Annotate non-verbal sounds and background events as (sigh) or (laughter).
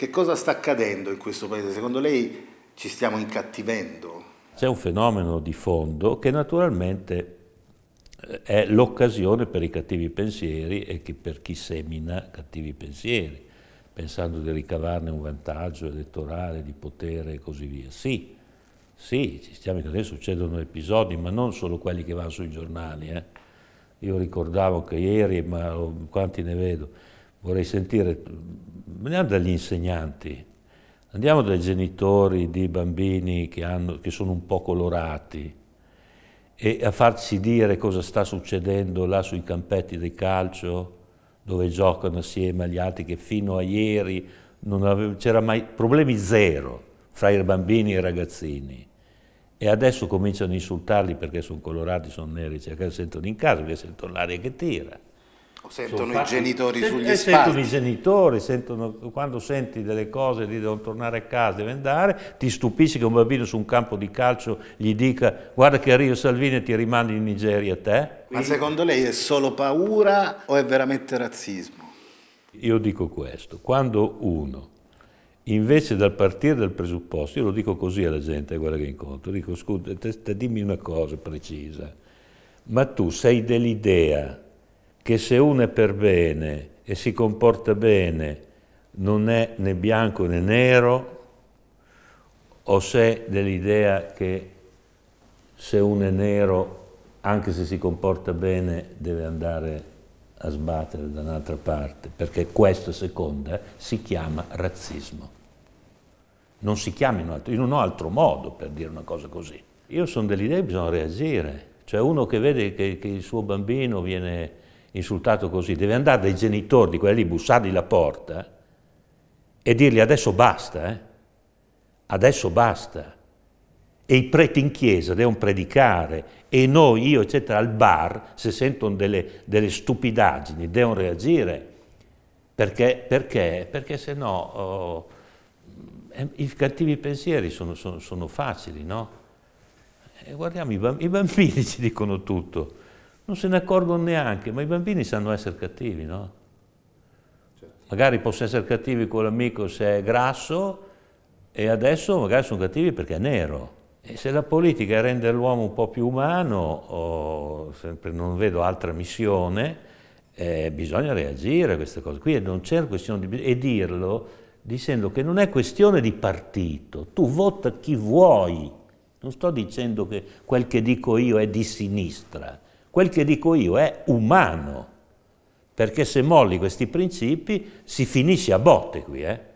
Che cosa sta accadendo in questo paese? Secondo lei ci stiamo incattivendo? C'è un fenomeno di fondo che naturalmente eh, è l'occasione per i cattivi pensieri e per chi semina cattivi pensieri, pensando di ricavarne un vantaggio elettorale, di potere e così via. Sì, sì, ci stiamo adesso succedono episodi, ma non solo quelli che vanno sui giornali. Eh. Io ricordavo che ieri, ma oh, quanti ne vedo, vorrei sentire andiamo dagli insegnanti, andiamo dai genitori di bambini che, hanno, che sono un po' colorati e a farci dire cosa sta succedendo là sui campetti di calcio dove giocano assieme agli altri che fino a ieri non c'era mai problemi zero fra i bambini e i ragazzini e adesso cominciano a insultarli perché sono colorati, sono neri, cioè che sentono in casa, perché sentono l'aria che tira sentono sono i genitori sent- sugli eh, spalti. Sentono i genitori, sentono, quando senti delle cose di non tornare a casa, devi andare, ti stupisci che un bambino su un campo di calcio gli dica guarda che arrivo Salvini e ti rimane in Nigeria te. Ma secondo lei è solo paura o è veramente razzismo? Io dico questo, quando uno invece dal partire dal presupposto, io lo dico così alla gente, quella che incontro, dico scusa, te, te dimmi una cosa precisa, ma tu sei dell'idea che se uno è per bene e si comporta bene non è né bianco né nero, o se dell'idea che se uno è nero, anche se si comporta bene, deve andare a sbattere da un'altra parte, perché questo seconda eh, si chiama razzismo. Non si chiama in, altro, in un altro modo per dire una cosa così. Io sono dell'idea che bisogna reagire, cioè uno che vede che, che il suo bambino viene insultato così, deve andare dai genitori di quelli lì, bussargli la porta e dirgli adesso basta, eh? adesso basta. E i preti in chiesa devono predicare e noi, io eccetera, al bar, se sentono delle, delle stupidaggini, devono reagire. Perché? Perché? Perché se no oh, eh, i cattivi pensieri sono, sono, sono facili, no? E guardiamo, i bambini (laughs) ci dicono tutto non se ne accorgono neanche, ma i bambini sanno essere cattivi, no? Magari possono essere cattivi con l'amico se è grasso e adesso magari sono cattivi perché è nero. E se la politica rende l'uomo un po' più umano, o sempre non vedo altra missione, eh, bisogna reagire a queste cose qui e non c'è questione di... e dirlo dicendo che non è questione di partito, tu vota chi vuoi, non sto dicendo che quel che dico io è di sinistra, Quel che dico io è umano, perché se molli questi principi si finisce a botte qui, eh?